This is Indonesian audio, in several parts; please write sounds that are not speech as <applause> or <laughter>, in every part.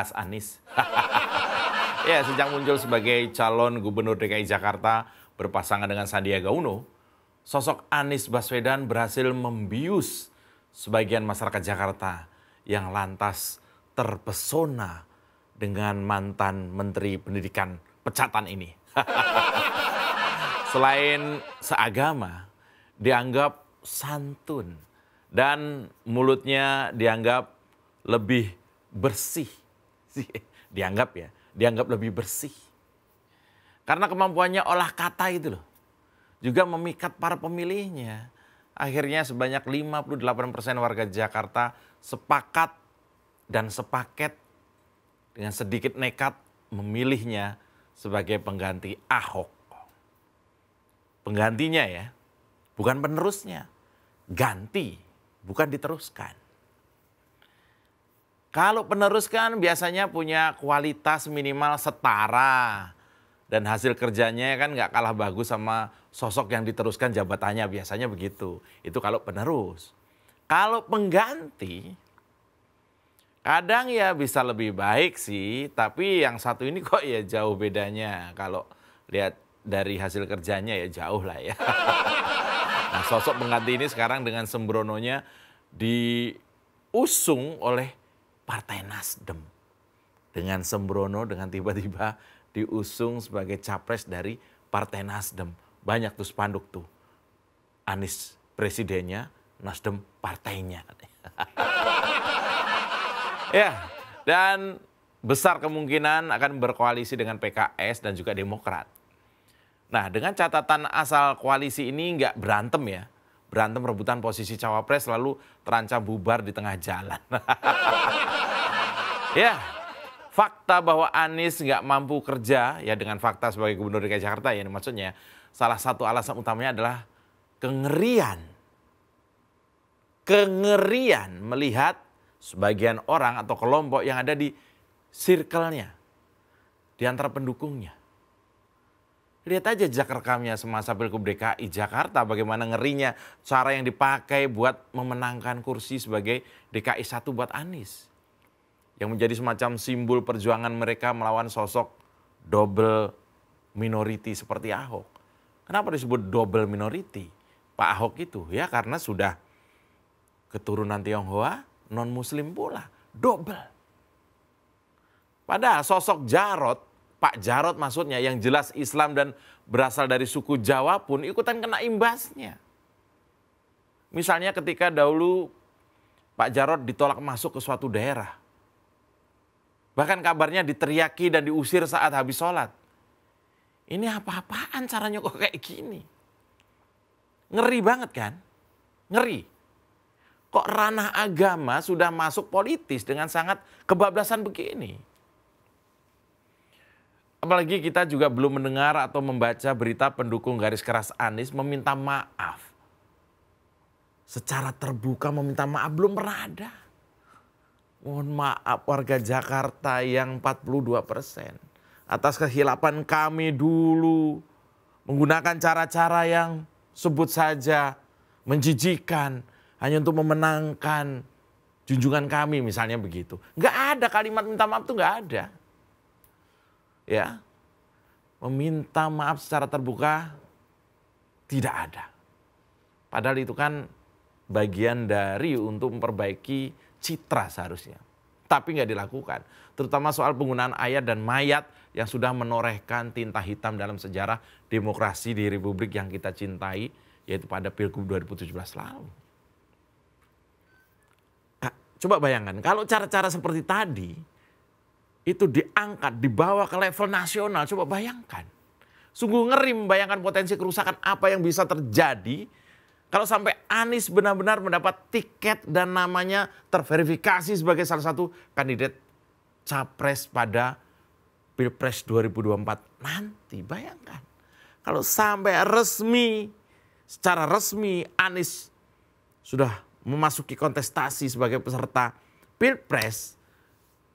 khas Anies. <laughs> ya, sejak muncul sebagai calon gubernur DKI Jakarta berpasangan dengan Sandiaga Uno, sosok Anies Baswedan berhasil membius sebagian masyarakat Jakarta yang lantas terpesona dengan mantan Menteri Pendidikan pecatan ini. <laughs> Selain seagama, dianggap santun dan mulutnya dianggap lebih bersih bersih, <laughs> dianggap ya, dianggap lebih bersih. Karena kemampuannya olah kata itu loh. Juga memikat para pemilihnya. Akhirnya sebanyak 58% warga Jakarta sepakat dan sepaket dengan sedikit nekat memilihnya sebagai pengganti Ahok. Penggantinya ya, bukan penerusnya. Ganti, bukan diteruskan. Kalau penerus kan biasanya punya kualitas minimal setara. Dan hasil kerjanya kan nggak kalah bagus sama sosok yang diteruskan jabatannya. Biasanya begitu. Itu kalau penerus. Kalau pengganti, kadang ya bisa lebih baik sih. Tapi yang satu ini <laughs> kok ya jauh bedanya. Kalau lihat dari hasil kerjanya ya jauh lah ya. <laughs> nah sosok pengganti ini sekarang dengan sembrononya diusung oleh Partai Nasdem. Dengan sembrono, dengan tiba-tiba diusung sebagai capres dari Partai Nasdem. Banyak tuh spanduk tuh. Anies presidennya, Nasdem partainya. <laughs> ya, dan besar kemungkinan akan berkoalisi dengan PKS dan juga Demokrat. Nah, dengan catatan asal koalisi ini nggak berantem ya. Berantem rebutan posisi cawapres lalu terancam bubar di tengah jalan. <laughs> Ya, fakta bahwa Anies nggak mampu kerja, ya dengan fakta sebagai gubernur DKI Jakarta ya maksudnya, salah satu alasan utamanya adalah kengerian. Kengerian melihat sebagian orang atau kelompok yang ada di circle-nya, di antara pendukungnya. Lihat aja jejak rekamnya semasa Pilgub DKI Jakarta bagaimana ngerinya cara yang dipakai buat memenangkan kursi sebagai DKI satu buat Anies yang menjadi semacam simbol perjuangan mereka melawan sosok double minority seperti Ahok. Kenapa disebut double minority? Pak Ahok itu ya karena sudah keturunan Tionghoa, non muslim pula, double. Padahal sosok Jarot, Pak Jarot maksudnya yang jelas Islam dan berasal dari suku Jawa pun ikutan kena imbasnya. Misalnya ketika dahulu Pak Jarot ditolak masuk ke suatu daerah. Bahkan kabarnya diteriaki dan diusir saat habis sholat. Ini apa-apaan caranya kok kayak gini? Ngeri banget kan? Ngeri. Kok ranah agama sudah masuk politis dengan sangat kebablasan begini? Apalagi kita juga belum mendengar atau membaca berita pendukung garis keras Anies meminta maaf. Secara terbuka meminta maaf belum pernah ada. Mohon maaf warga Jakarta yang 42 persen. Atas kehilapan kami dulu. Menggunakan cara-cara yang sebut saja menjijikan. Hanya untuk memenangkan junjungan kami misalnya begitu. Nggak ada kalimat minta maaf itu nggak ada. Ya, meminta maaf secara terbuka tidak ada. Padahal itu kan bagian dari untuk memperbaiki citra seharusnya. Tapi nggak dilakukan. Terutama soal penggunaan ayat dan mayat yang sudah menorehkan tinta hitam dalam sejarah demokrasi di Republik yang kita cintai, yaitu pada Pilgub 2017 lalu. coba bayangkan, kalau cara-cara seperti tadi, itu diangkat, dibawa ke level nasional, coba bayangkan. Sungguh ngeri membayangkan potensi kerusakan apa yang bisa terjadi kalau sampai Anies benar-benar mendapat tiket dan namanya terverifikasi sebagai salah satu kandidat capres pada Pilpres 2024 nanti bayangkan kalau sampai resmi secara resmi Anies sudah memasuki kontestasi sebagai peserta Pilpres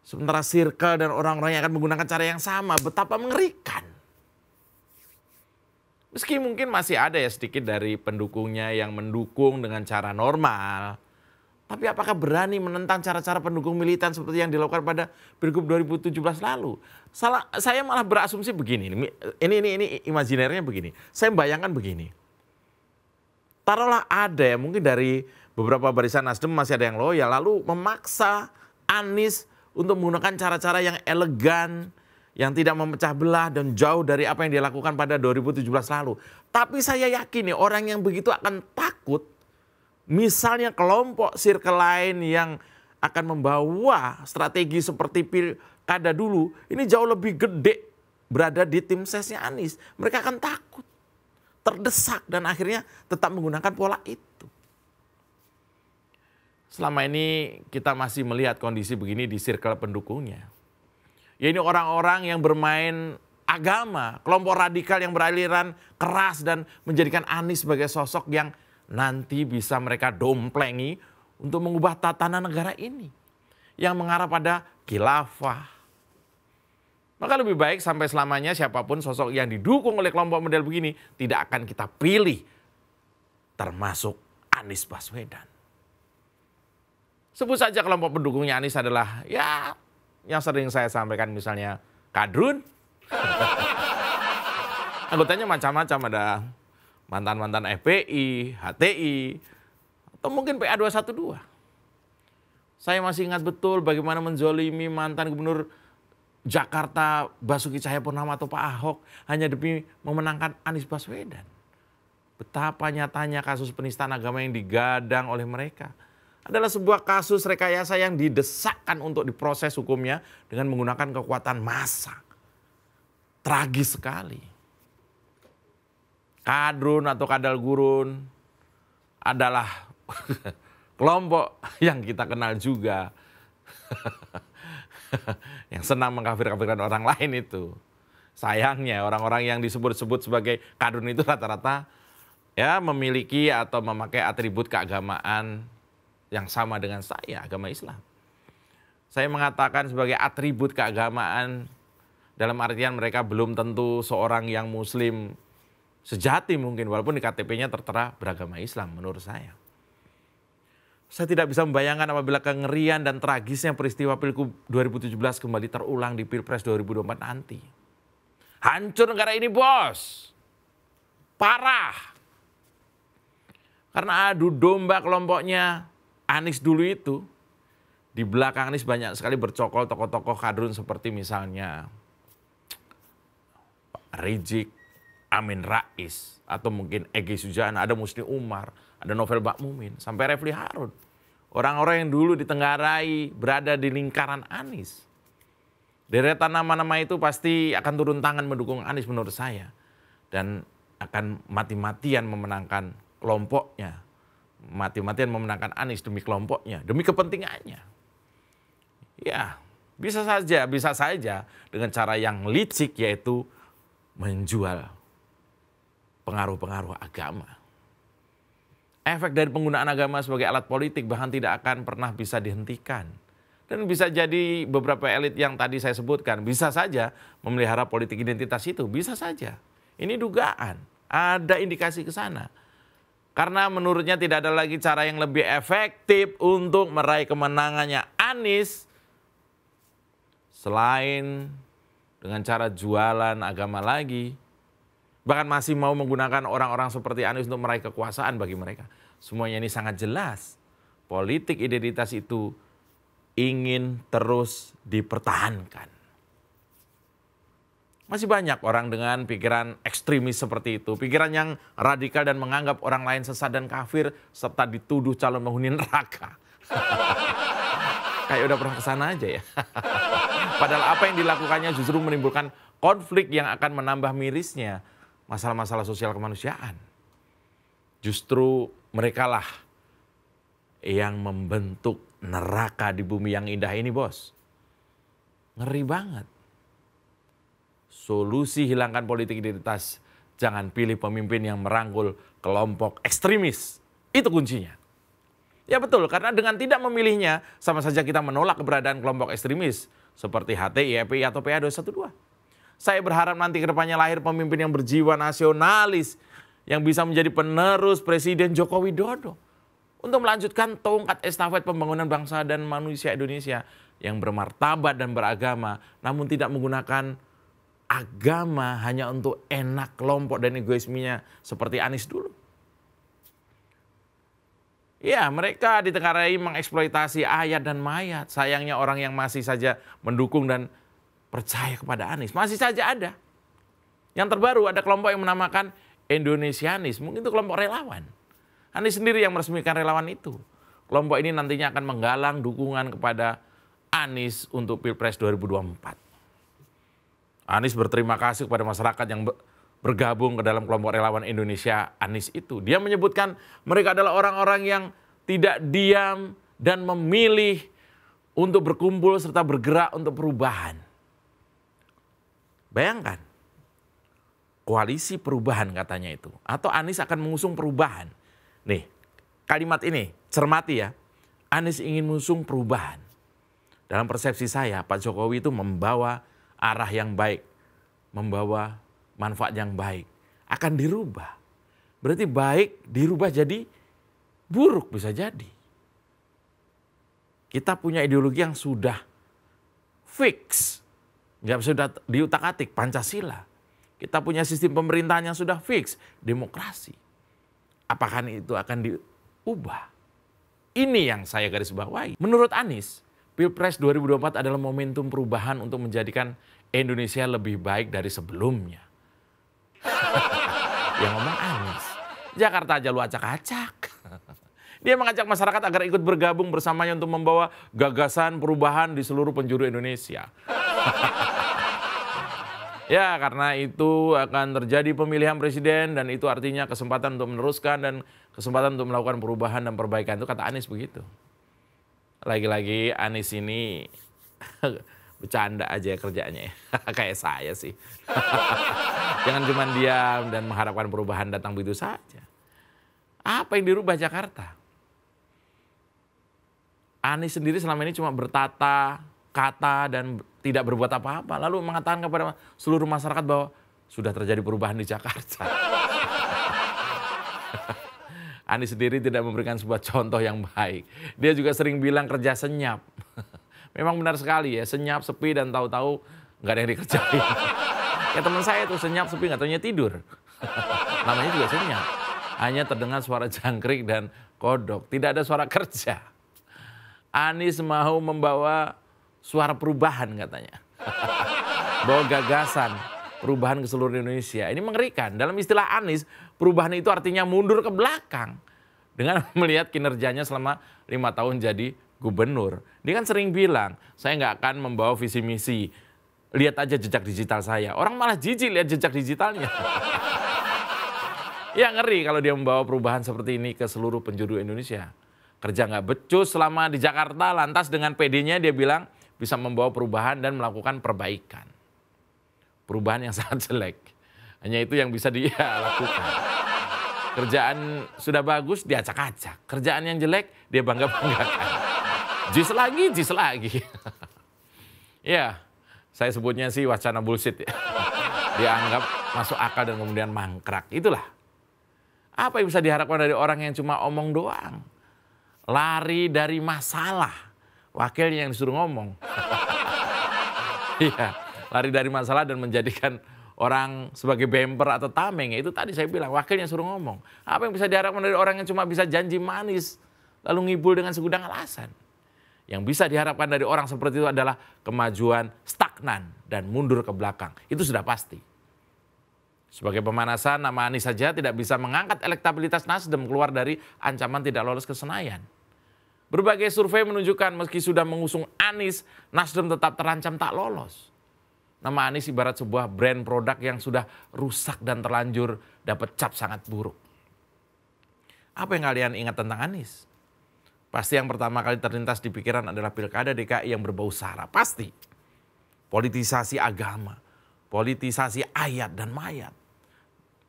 sementara circle dan orang-orang yang akan menggunakan cara yang sama betapa mengerikan Meski mungkin masih ada ya sedikit dari pendukungnya yang mendukung dengan cara normal. Tapi apakah berani menentang cara-cara pendukung militan seperti yang dilakukan pada Pilgub 2017 lalu? Salah, saya malah berasumsi begini, ini ini ini imajinernya begini. Saya bayangkan begini. Taruhlah ada ya mungkin dari beberapa barisan Nasdem masih ada yang loyal lalu memaksa Anies untuk menggunakan cara-cara yang elegan, yang tidak memecah belah dan jauh dari apa yang dia lakukan pada 2017 lalu. Tapi saya yakin nih orang yang begitu akan takut misalnya kelompok circle lain yang akan membawa strategi seperti pilkada dulu ini jauh lebih gede berada di tim sesnya Anies. Mereka akan takut, terdesak dan akhirnya tetap menggunakan pola itu. Selama ini kita masih melihat kondisi begini di circle pendukungnya ya ini orang-orang yang bermain agama, kelompok radikal yang beraliran keras dan menjadikan Anies sebagai sosok yang nanti bisa mereka domplengi untuk mengubah tatanan negara ini yang mengarah pada khilafah. Maka lebih baik sampai selamanya siapapun sosok yang didukung oleh kelompok model begini tidak akan kita pilih termasuk Anies Baswedan. Sebut saja kelompok pendukungnya Anies adalah ya yang sering saya sampaikan misalnya kadrun. <laughs> Anggotanya macam-macam ada mantan-mantan FPI, HTI, atau mungkin PA212. Saya masih ingat betul bagaimana menzolimi mantan gubernur Jakarta Basuki Cahayapurnama atau Pak Ahok hanya demi memenangkan Anies Baswedan. Betapa nyatanya kasus penistaan agama yang digadang oleh mereka adalah sebuah kasus rekayasa yang didesakkan untuk diproses hukumnya dengan menggunakan kekuatan massa. Tragis sekali. Kadrun atau kadal gurun adalah <laughs> kelompok yang kita kenal juga. <laughs> yang senang mengkafir-kafirkan orang lain itu. Sayangnya orang-orang yang disebut-sebut sebagai kadrun itu rata-rata ya memiliki atau memakai atribut keagamaan yang sama dengan saya, agama Islam. Saya mengatakan sebagai atribut keagamaan dalam artian mereka belum tentu seorang yang muslim sejati mungkin walaupun di KTP-nya tertera beragama Islam menurut saya. Saya tidak bisa membayangkan apabila kengerian dan tragisnya peristiwa Pilgub 2017 kembali terulang di Pilpres 2024 nanti. Hancur negara ini bos. Parah. Karena adu domba kelompoknya Anies dulu itu di belakang Anies banyak sekali bercokol tokoh-tokoh kadrun seperti misalnya Pak Rizik, Amin Rais, atau mungkin Egi Sujana, ada Musni Umar, ada Novel Bakmumin, sampai Refli Harun. Orang-orang yang dulu ditenggarai berada di lingkaran Anies. Deretan nama-nama itu pasti akan turun tangan mendukung Anies menurut saya. Dan akan mati-matian memenangkan kelompoknya mati-matian memenangkan Anies demi kelompoknya, demi kepentingannya. Ya, bisa saja, bisa saja dengan cara yang licik yaitu menjual pengaruh-pengaruh agama. Efek dari penggunaan agama sebagai alat politik bahkan tidak akan pernah bisa dihentikan. Dan bisa jadi beberapa elit yang tadi saya sebutkan bisa saja memelihara politik identitas itu, bisa saja. Ini dugaan, ada indikasi ke sana. Karena menurutnya tidak ada lagi cara yang lebih efektif untuk meraih kemenangannya Anies selain dengan cara jualan agama lagi. Bahkan masih mau menggunakan orang-orang seperti Anies untuk meraih kekuasaan bagi mereka. Semuanya ini sangat jelas. Politik identitas itu ingin terus dipertahankan. Masih banyak orang dengan pikiran ekstremis seperti itu, pikiran yang radikal dan menganggap orang lain sesat dan kafir, serta dituduh calon menghuni neraka. Kayak udah pernah kesana aja ya. Padahal apa yang dilakukannya justru menimbulkan konflik yang akan menambah mirisnya masalah-masalah sosial kemanusiaan. Justru merekalah yang membentuk neraka di bumi yang indah ini, bos. Ngeri banget. Solusi hilangkan politik identitas. Jangan pilih pemimpin yang merangkul kelompok ekstremis. Itu kuncinya. Ya betul, karena dengan tidak memilihnya sama saja kita menolak keberadaan kelompok ekstremis seperti HTI, EPI, atau PA212. Saya berharap nanti kedepannya lahir pemimpin yang berjiwa nasionalis yang bisa menjadi penerus Presiden Joko Widodo untuk melanjutkan tongkat estafet pembangunan bangsa dan manusia Indonesia yang bermartabat dan beragama namun tidak menggunakan agama hanya untuk enak kelompok dan egoismenya seperti Anies dulu. Ya, mereka ditengarai mengeksploitasi ayat dan mayat. Sayangnya orang yang masih saja mendukung dan percaya kepada Anies masih saja ada. Yang terbaru ada kelompok yang menamakan Indonesianis. Mungkin itu kelompok relawan. Anies sendiri yang meresmikan relawan itu. Kelompok ini nantinya akan menggalang dukungan kepada Anies untuk Pilpres 2024. Anies berterima kasih kepada masyarakat yang bergabung ke dalam kelompok relawan Indonesia Anies itu. Dia menyebutkan mereka adalah orang-orang yang tidak diam dan memilih untuk berkumpul serta bergerak untuk perubahan. Bayangkan, koalisi perubahan katanya itu. Atau Anies akan mengusung perubahan. Nih, kalimat ini, cermati ya. Anies ingin mengusung perubahan. Dalam persepsi saya, Pak Jokowi itu membawa arah yang baik, membawa manfaat yang baik, akan dirubah. Berarti baik dirubah jadi buruk bisa jadi. Kita punya ideologi yang sudah fix, nggak sudah diutak-atik Pancasila. Kita punya sistem pemerintahan yang sudah fix, demokrasi. Apakah itu akan diubah? Ini yang saya garis bawahi. Menurut Anies, Pilpres 2024 adalah momentum perubahan untuk menjadikan Indonesia lebih baik dari sebelumnya. <laughs> Yang ngomong Anies. Jakarta aja lu acak-acak. <laughs> Dia mengajak masyarakat agar ikut bergabung bersamanya untuk membawa gagasan perubahan di seluruh penjuru Indonesia. <laughs> ya, karena itu akan terjadi pemilihan presiden dan itu artinya kesempatan untuk meneruskan dan kesempatan untuk melakukan perubahan dan perbaikan. Itu kata Anies begitu lagi-lagi Anis ini <laughs> bercanda aja kerjaannya ya. <laughs> Kayak saya sih. <laughs> Jangan cuma diam dan mengharapkan perubahan datang begitu saja. Apa yang dirubah Jakarta? Anis sendiri selama ini cuma bertata, kata, dan tidak berbuat apa-apa. Lalu mengatakan kepada seluruh masyarakat bahwa sudah terjadi perubahan di Jakarta. Anies sendiri tidak memberikan sebuah <laughs> contoh yang baik. Dia juga sering bilang kerja senyap. <laughs> Memang benar sekali ya, senyap, sepi, dan tahu-tahu nggak ada yang dikerjain. <laughs> ya teman saya itu senyap, sepi, nggak tanya tidur. Namanya juga senyap. Hanya terdengar suara jangkrik dan kodok. Tidak ada suara kerja. Anies mau membawa suara perubahan katanya. Bawa gagasan, perubahan ke seluruh Indonesia. Ini mengerikan. Dalam istilah Anies, perubahan itu artinya mundur ke belakang. Dengan <laughs> melihat kinerjanya selama lima tahun jadi gubernur. Dia kan sering bilang, saya nggak akan membawa visi misi. Lihat aja jejak digital saya. Orang malah jijik lihat jejak digitalnya. <laughs> ya ngeri kalau dia membawa perubahan seperti ini ke seluruh penjuru Indonesia. Kerja nggak becus selama di Jakarta, lantas dengan PD-nya dia bilang bisa membawa perubahan dan melakukan perbaikan perubahan yang <laughs> sangat jelek. Hanya itu yang bisa dia <laughs> lakukan. Kerjaan sudah bagus, dia acak-acak. Kerjaan yang jelek, dia bangga-banggakan. <laughs> Jis lagi, jis lagi. ya, saya sebutnya sih wacana bullshit ya. Dianggap masuk akal dan kemudian mangkrak. Itulah. Apa yang bisa diharapkan dari orang yang cuma omong doang? Lari dari masalah. Wakilnya yang disuruh ngomong. Iya lari dari masalah dan menjadikan orang sebagai bemper atau tameng itu tadi saya bilang wakilnya suruh ngomong apa yang bisa diharapkan dari orang yang cuma bisa janji manis lalu ngibul dengan segudang alasan yang bisa diharapkan dari orang seperti itu adalah kemajuan stagnan dan mundur ke belakang itu sudah pasti sebagai pemanasan nama Anies saja tidak bisa mengangkat elektabilitas Nasdem keluar dari ancaman tidak lolos ke Senayan Berbagai survei menunjukkan meski sudah mengusung Anies, Nasdem tetap terancam tak lolos. Nama Anies ibarat sebuah brand produk yang sudah rusak dan terlanjur dapat cap sangat buruk. Apa yang kalian ingat tentang Anies? Pasti yang pertama kali terlintas di pikiran adalah pilkada DKI yang berbau sara. Pasti. Politisasi agama, politisasi ayat dan mayat.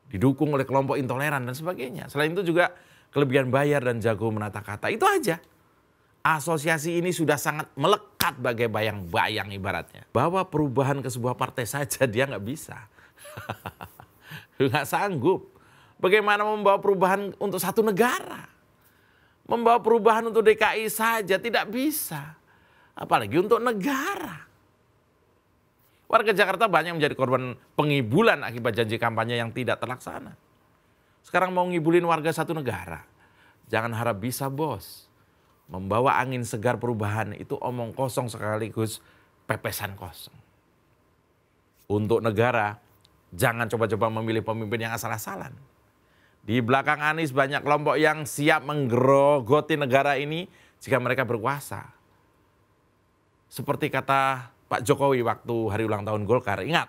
Didukung oleh kelompok intoleran dan sebagainya. Selain itu juga kelebihan bayar dan jago menata kata. Itu aja asosiasi ini sudah sangat melekat bagai bayang-bayang ibaratnya. Bahwa perubahan ke sebuah partai saja dia nggak bisa. <laughs> nggak sanggup. Bagaimana membawa perubahan untuk satu negara? Membawa perubahan untuk DKI saja tidak bisa. Apalagi untuk negara. Warga Jakarta banyak menjadi korban pengibulan akibat janji kampanye yang tidak terlaksana. Sekarang mau ngibulin warga satu negara. Jangan harap bisa bos membawa angin segar perubahan itu omong kosong sekaligus pepesan kosong. Untuk negara, jangan coba-coba memilih pemimpin yang asal-asalan. Di belakang Anies banyak kelompok yang siap menggerogoti negara ini jika mereka berkuasa. Seperti kata Pak Jokowi waktu hari ulang tahun Golkar, ingat.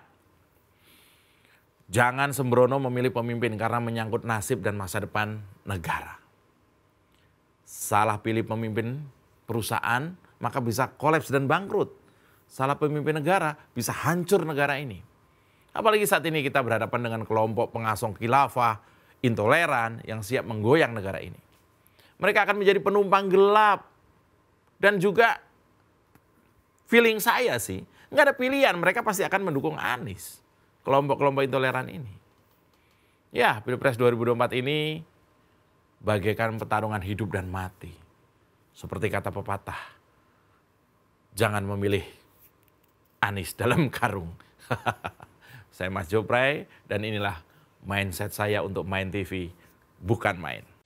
Jangan sembrono memilih pemimpin karena menyangkut nasib dan masa depan negara. Salah pilih pemimpin perusahaan, maka bisa kolaps dan bangkrut. Salah pemimpin negara, bisa hancur negara ini. Apalagi saat ini kita berhadapan dengan kelompok pengasong khilafah, intoleran yang siap menggoyang negara ini. Mereka akan menjadi penumpang gelap. Dan juga feeling saya sih, nggak ada pilihan, mereka pasti akan mendukung Anies. Kelompok-kelompok intoleran ini. Ya, Pilpres 2024 ini bagaikan pertarungan hidup dan mati. Seperti kata pepatah, jangan memilih Anis dalam <laughs> karung. saya Mas Jopray dan inilah mindset saya untuk main TV, bukan main.